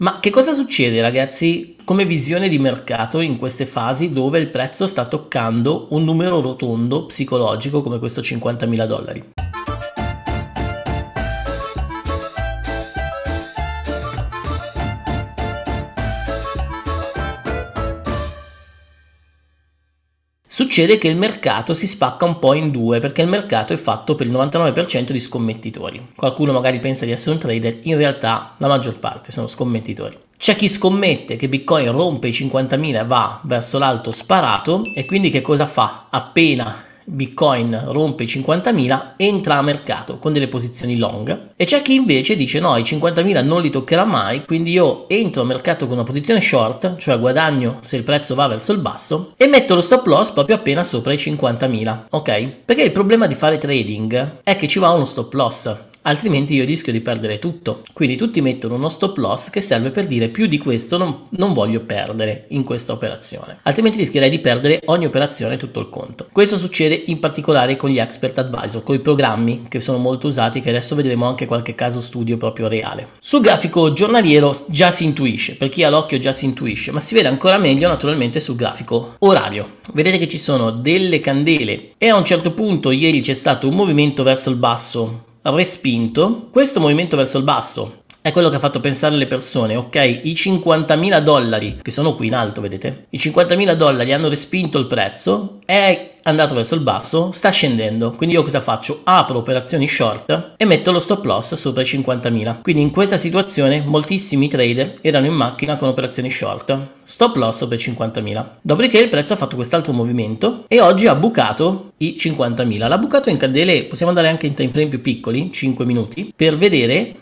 Ma che cosa succede ragazzi come visione di mercato in queste fasi dove il prezzo sta toccando un numero rotondo psicologico come questo 50.000 dollari? Succede che il mercato si spacca un po' in due perché il mercato è fatto per il 99% di scommettitori. Qualcuno magari pensa di essere un trader, in realtà la maggior parte sono scommettitori. C'è chi scommette che Bitcoin rompe i 50.000 e va verso l'alto sparato e quindi che cosa fa? Appena Bitcoin rompe i 50.000 entra a mercato con delle posizioni long e c'è chi invece dice no i 50.000 non li toccherà mai quindi io entro a mercato con una posizione short cioè guadagno se il prezzo va verso il basso e metto lo stop loss proprio appena sopra i 50.000 ok perché il problema di fare trading è che ci va uno stop loss altrimenti io rischio di perdere tutto. Quindi tutti mettono uno stop loss che serve per dire più di questo non, non, voglio perdere in questa operazione, altrimenti rischierei di perdere ogni operazione tutto il conto. Questo succede in particolare con gli expert advisor, con i programmi che sono molto usati, che adesso vedremo anche qualche caso studio proprio reale. Sul grafico giornaliero già si intuisce, per chi ha l'occhio già si intuisce, ma si vede ancora meglio naturalmente sul grafico orario. Vedete che ci sono delle candele e a un certo punto ieri c'è stato un movimento verso il basso respinto questo movimento verso il basso è quello che ha fatto pensare le persone, ok? I 50.000 dollari, che sono qui in alto, vedete? I 50.000 dollari hanno respinto il prezzo, è andato verso il basso, sta scendendo. Quindi io cosa faccio? Apro operazioni short e metto lo stop loss sopra i 50.000. Quindi in questa situazione moltissimi trader erano in macchina con operazioni short. Stop loss sopra i 50.000. Dopodiché il prezzo ha fatto quest'altro movimento e oggi ha bucato i 50.000. L'ha bucato in candele, possiamo andare anche in time frame più piccoli, 5 minuti, per vedere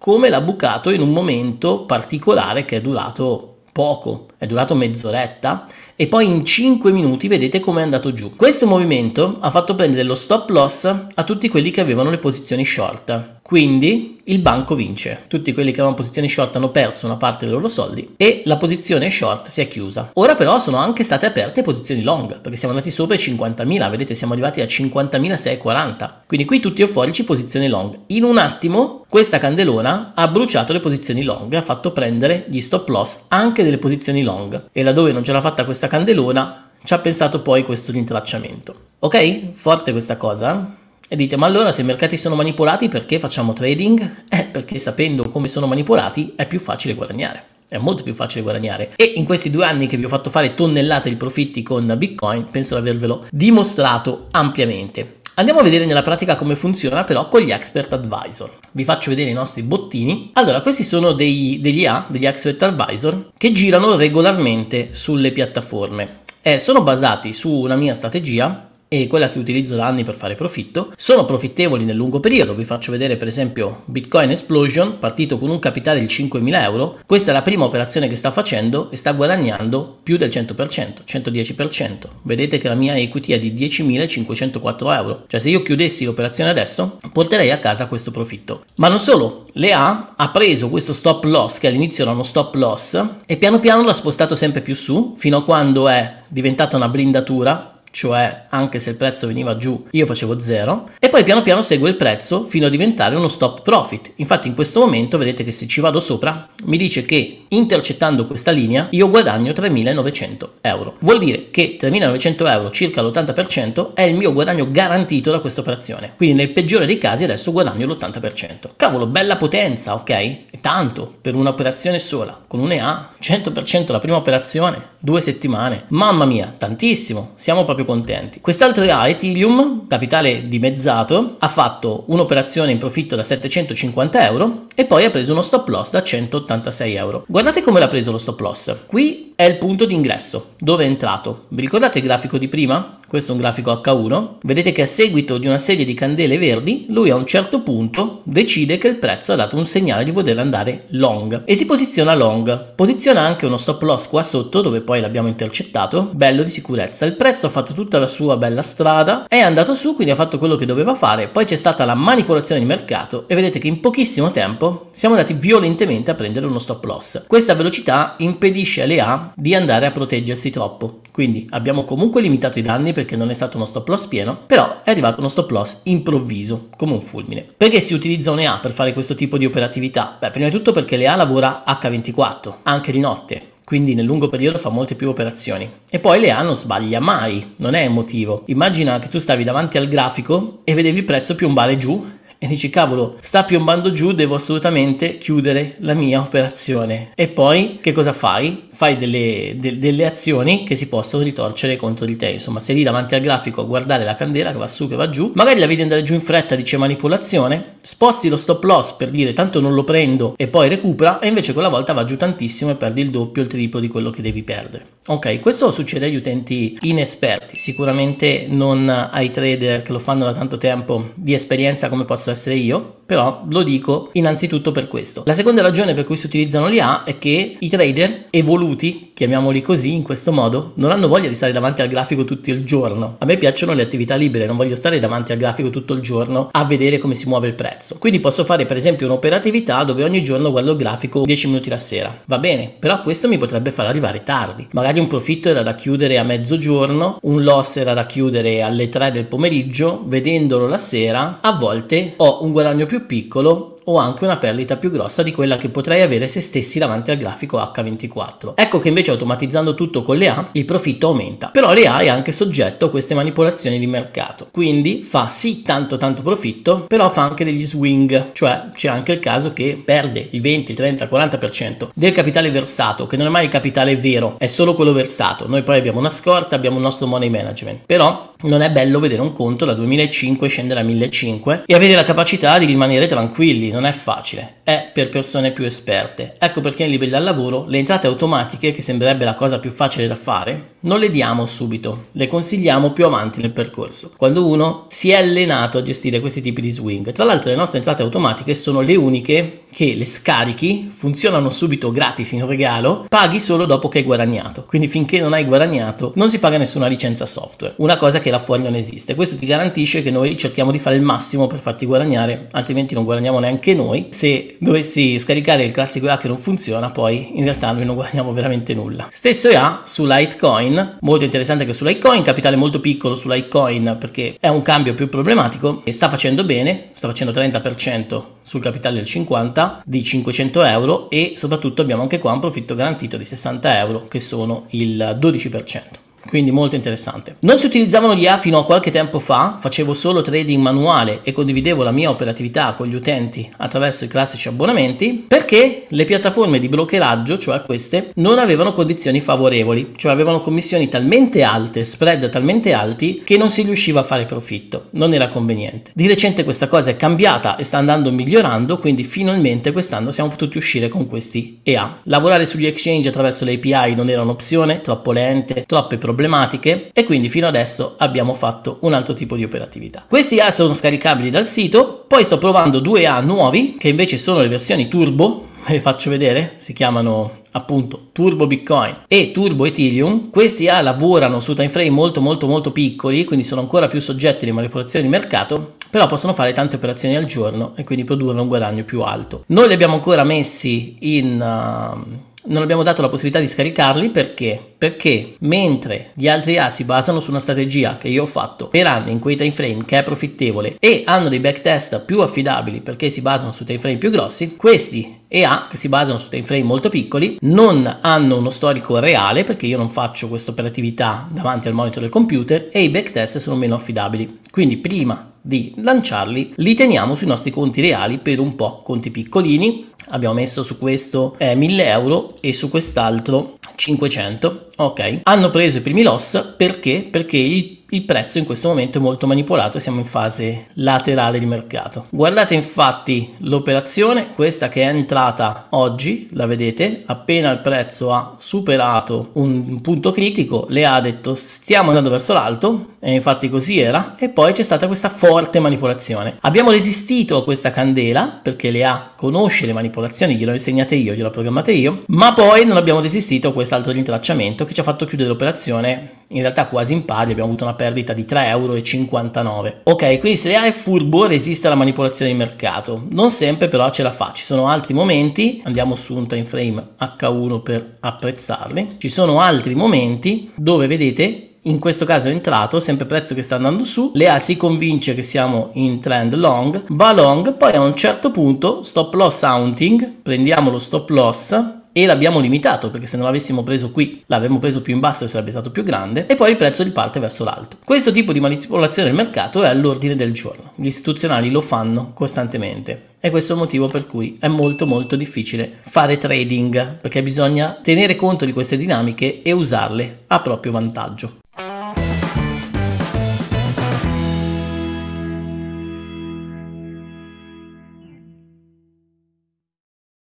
come l'ha bucato in un momento particolare che è durato poco, è durato mezz'oretta e poi in 5 minuti vedete come è andato giù. Questo movimento ha fatto prendere lo stop loss a tutti quelli che avevano le posizioni short. Quindi il banco vince. Tutti quelli che avevano posizioni short hanno perso una parte dei loro soldi e la posizione short si è chiusa. Ora però sono anche state aperte posizioni long perché siamo andati sopra i 50.000, vedete siamo arrivati a 50.640. Quindi qui tutti euforici posizioni long. In un attimo questa candelona ha bruciato le posizioni long, ha fatto prendere gli stop loss anche delle posizioni long e laddove non ce l'ha fatta questa candelona ci ha pensato poi questo rintracciamento. Ok? Forte questa cosa? E dite, ma allora se i mercati sono manipolati perché facciamo trading? Eh, perché sapendo come sono manipolati è più facile guadagnare. È molto più facile guadagnare. E in questi due anni che vi ho fatto fare tonnellate di profitti con Bitcoin, penso di avervelo dimostrato ampiamente. Andiamo a vedere nella pratica come funziona però con gli expert advisor. Vi faccio vedere i nostri bottini. Allora, questi sono dei, degli A, degli expert advisor, che girano regolarmente sulle piattaforme. Eh, sono basati su una mia strategia e quella che utilizzo da anni per fare profitto, sono profittevoli nel lungo periodo. Vi faccio vedere per esempio Bitcoin Explosion, partito con un capitale di 5.000 euro. Questa è la prima operazione che sta facendo e sta guadagnando più del 100%, 110%. Vedete che la mia equity è di 10.504 euro. Cioè se io chiudessi l'operazione adesso, porterei a casa questo profitto. Ma non solo, Lea ha preso questo stop loss che all'inizio era uno stop loss e piano piano l'ha spostato sempre più su fino a quando è diventata una blindatura cioè anche se il prezzo veniva giù io facevo zero e poi piano piano segue il prezzo fino a diventare uno stop profit infatti in questo momento vedete che se ci vado sopra mi dice che intercettando questa linea io guadagno 3.900 euro vuol dire che 3.900 euro circa l'80% è il mio guadagno garantito da questa operazione quindi nel peggiore dei casi adesso guadagno l'80% cavolo bella potenza ok tanto per un'operazione sola con un EA 100% la prima operazione due settimane mamma mia tantissimo siamo proprio proprio contenti. Quest'altro A, Ethereum, capitale dimezzato, ha fatto un'operazione in profitto da 750 euro e poi ha preso uno stop loss da 186 euro. Guardate come l'ha preso lo stop loss. Qui è il punto di ingresso, dove è entrato. Vi ricordate il grafico di prima? questo è un grafico H1, vedete che a seguito di una serie di candele verdi lui a un certo punto decide che il prezzo ha dato un segnale di voler andare long e si posiziona long, posiziona anche uno stop loss qua sotto dove poi l'abbiamo intercettato, bello di sicurezza, il prezzo ha fatto tutta la sua bella strada, è andato su quindi ha fatto quello che doveva fare, poi c'è stata la manipolazione di mercato e vedete che in pochissimo tempo siamo andati violentemente a prendere uno stop loss, questa velocità impedisce alle A di andare a proteggersi troppo, quindi abbiamo comunque limitato i danni perché non è stato uno stop loss pieno, però è arrivato uno stop loss improvviso, come un fulmine. Perché si utilizza un'EA per fare questo tipo di operatività? Beh, prima di tutto perché l'EA lavora H24, anche di notte, quindi nel lungo periodo fa molte più operazioni. E poi l'EA non sbaglia mai, non è emotivo. Immagina che tu stavi davanti al grafico e vedevi il prezzo piombare giù e dici cavolo, sta piombando giù, devo assolutamente chiudere la mia operazione. E poi che cosa fai? Fai delle, de, delle azioni che si possono ritorcere contro di te. Insomma, sei lì davanti al grafico a guardare la candela che va su, che va giù, magari la vedi andare giù in fretta, dice manipolazione, sposti lo stop loss per dire tanto non lo prendo e poi recupera e invece quella volta va giù tantissimo e perdi il doppio, il triplo di quello che devi perdere. Ok, questo succede agli utenti inesperti, sicuramente non ai trader che lo fanno da tanto tempo di esperienza come posso essere io, però lo dico innanzitutto per questo. La seconda ragione per cui si utilizzano l'IA è che i trader evoluti, chiamiamoli così in questo modo, non hanno voglia di stare davanti al grafico tutto il giorno. A me piacciono le attività libere, non voglio stare davanti al grafico tutto il giorno a vedere come si muove il prezzo. Quindi posso fare per esempio un'operatività dove ogni giorno guardo il grafico 10 minuti la sera. Va bene, però questo mi potrebbe far arrivare tardi. Magari un profitto era da chiudere a mezzogiorno, un loss era da chiudere alle 3 del pomeriggio, vedendolo la sera a volte ho un guadagno più piccolo o anche una perdita più grossa di quella che potrei avere se stessi davanti al grafico H24. Ecco che invece automatizzando tutto con le A il profitto aumenta, però le A è anche soggetto a queste manipolazioni di mercato, quindi fa sì tanto tanto profitto, però fa anche degli swing, cioè c'è anche il caso che perde il 20, il 30, il 40% del capitale versato, che non è mai il capitale vero, è solo quello versato. Noi poi abbiamo una scorta, abbiamo il nostro money management, però non è bello vedere un conto da 2005 scendere a 1005 e avere la capacità di rimanere tranquilli non è facile, è per persone più esperte. Ecco perché in livelli al lavoro le entrate automatiche, che sembrerebbe la cosa più facile da fare, non le diamo subito, le consigliamo più avanti nel percorso, quando uno si è allenato a gestire questi tipi di swing. Tra l'altro le nostre entrate automatiche sono le uniche che le scarichi, funzionano subito gratis in regalo, paghi solo dopo che hai guadagnato. Quindi finché non hai guadagnato non si paga nessuna licenza software, una cosa che là fuori non esiste. Questo ti garantisce che noi cerchiamo di fare il massimo per farti guadagnare, altrimenti non guadagniamo neanche anche noi, se dovessi scaricare il classico EA che non funziona, poi in realtà noi non guadagniamo veramente nulla. Stesso EA su Litecoin, molto interessante che su Litecoin, capitale molto piccolo su Litecoin perché è un cambio più problematico e sta facendo bene, sta facendo 30% sul capitale del 50 di 500 euro e soprattutto abbiamo anche qua un profitto garantito di 60 euro che sono il 12% quindi molto interessante. Non si utilizzavano gli A fino a qualche tempo fa, facevo solo trading manuale e condividevo la mia operatività con gli utenti attraverso i classici abbonamenti, perché le piattaforme di brokeraggio, cioè queste, non avevano condizioni favorevoli, cioè avevano commissioni talmente alte, spread talmente alti, che non si riusciva a fare profitto, non era conveniente. Di recente questa cosa è cambiata e sta andando migliorando, quindi finalmente quest'anno siamo potuti uscire con questi EA. Lavorare sugli exchange attraverso le API non era un'opzione, troppo lente, troppe problematiche problematiche e quindi fino adesso abbiamo fatto un altro tipo di operatività. Questi A sono scaricabili dal sito, poi sto provando due A nuovi che invece sono le versioni turbo, ve le faccio vedere, si chiamano appunto Turbo Bitcoin e Turbo Ethereum, questi A lavorano su time frame molto molto molto piccoli, quindi sono ancora più soggetti alle manipolazioni di mercato, però possono fare tante operazioni al giorno e quindi produrre un guadagno più alto. Noi li abbiamo ancora messi in... Uh, non abbiamo dato la possibilità di scaricarli perché? Perché mentre gli altri A si basano su una strategia che io ho fatto per anni in quei time frame che è profittevole e hanno dei backtest più affidabili perché si basano su time frame più grossi, questi EA che si basano su time frame molto piccoli non hanno uno storico reale perché io non faccio questa operatività davanti al monitor del computer e i backtest sono meno affidabili. Quindi prima di lanciarli li teniamo sui nostri conti reali per un po', conti piccolini abbiamo messo su questo eh, 1000 euro e su quest'altro 500 ok hanno preso i primi loss perché perché il il prezzo in questo momento è molto manipolato siamo in fase laterale di mercato. Guardate infatti l'operazione, questa che è entrata oggi, la vedete, appena il prezzo ha superato un punto critico, le ha detto stiamo andando verso l'alto, e infatti così era, e poi c'è stata questa forte manipolazione. Abbiamo resistito a questa candela perché le ha conosce le manipolazioni, gliel'ho insegnate io, gliel'ho programmate io, ma poi non abbiamo resistito a quest'altro rintracciamento che ci ha fatto chiudere l'operazione in realtà quasi in pari, abbiamo avuto una perdita di 3,59 euro. Ok, quindi Serie A è furbo, resiste alla manipolazione di mercato, non sempre però ce la fa, ci sono altri momenti, andiamo su un time frame H1 per apprezzarli, ci sono altri momenti dove vedete in questo caso è entrato, sempre prezzo che sta andando su, Lea si convince che siamo in trend long, va long, poi a un certo punto stop loss hunting, prendiamo lo stop loss, e l'abbiamo limitato perché se non l'avessimo preso qui l'avremmo preso più in basso e sarebbe stato più grande e poi il prezzo riparte verso l'alto. Questo tipo di manipolazione del mercato è all'ordine del giorno, gli istituzionali lo fanno costantemente e questo è il motivo per cui è molto molto difficile fare trading perché bisogna tenere conto di queste dinamiche e usarle a proprio vantaggio.